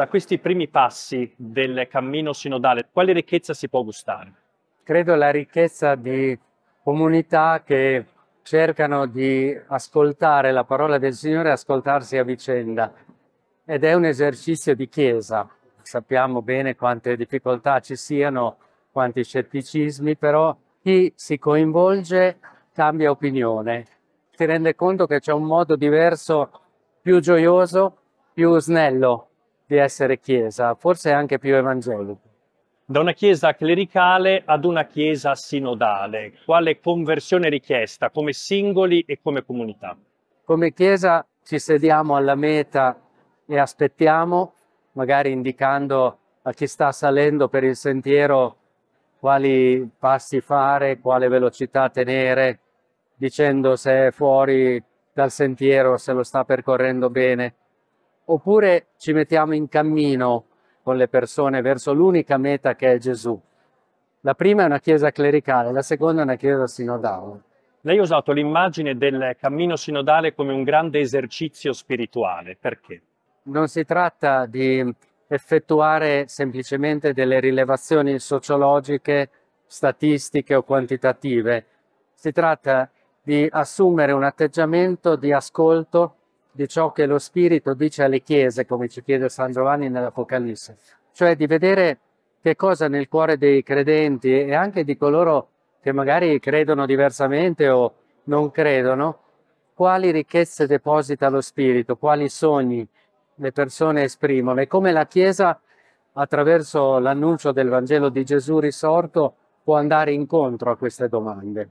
Da questi primi passi del cammino sinodale, quale ricchezza si può gustare? Credo la ricchezza di comunità che cercano di ascoltare la parola del Signore e ascoltarsi a vicenda. Ed è un esercizio di chiesa. Sappiamo bene quante difficoltà ci siano, quanti scetticismi, però chi si coinvolge cambia opinione, si rende conto che c'è un modo diverso, più gioioso, più snello di essere chiesa, forse anche più evangelico. Da una chiesa clericale ad una chiesa sinodale, quale conversione richiesta come singoli e come comunità? Come chiesa ci sediamo alla meta e aspettiamo, magari indicando a chi sta salendo per il sentiero quali passi fare, quale velocità tenere, dicendo se è fuori dal sentiero, se lo sta percorrendo bene oppure ci mettiamo in cammino con le persone verso l'unica meta che è Gesù. La prima è una chiesa clericale, la seconda è una chiesa sinodale. Lei ha usato l'immagine del cammino sinodale come un grande esercizio spirituale, perché? Non si tratta di effettuare semplicemente delle rilevazioni sociologiche, statistiche o quantitative, si tratta di assumere un atteggiamento di ascolto di ciò che lo Spirito dice alle chiese, come ci chiede San Giovanni nell'Apocalisse, cioè di vedere che cosa nel cuore dei credenti e anche di coloro che magari credono diversamente o non credono, quali ricchezze deposita lo Spirito, quali sogni le persone esprimono e come la Chiesa, attraverso l'annuncio del Vangelo di Gesù risorto, può andare incontro a queste domande.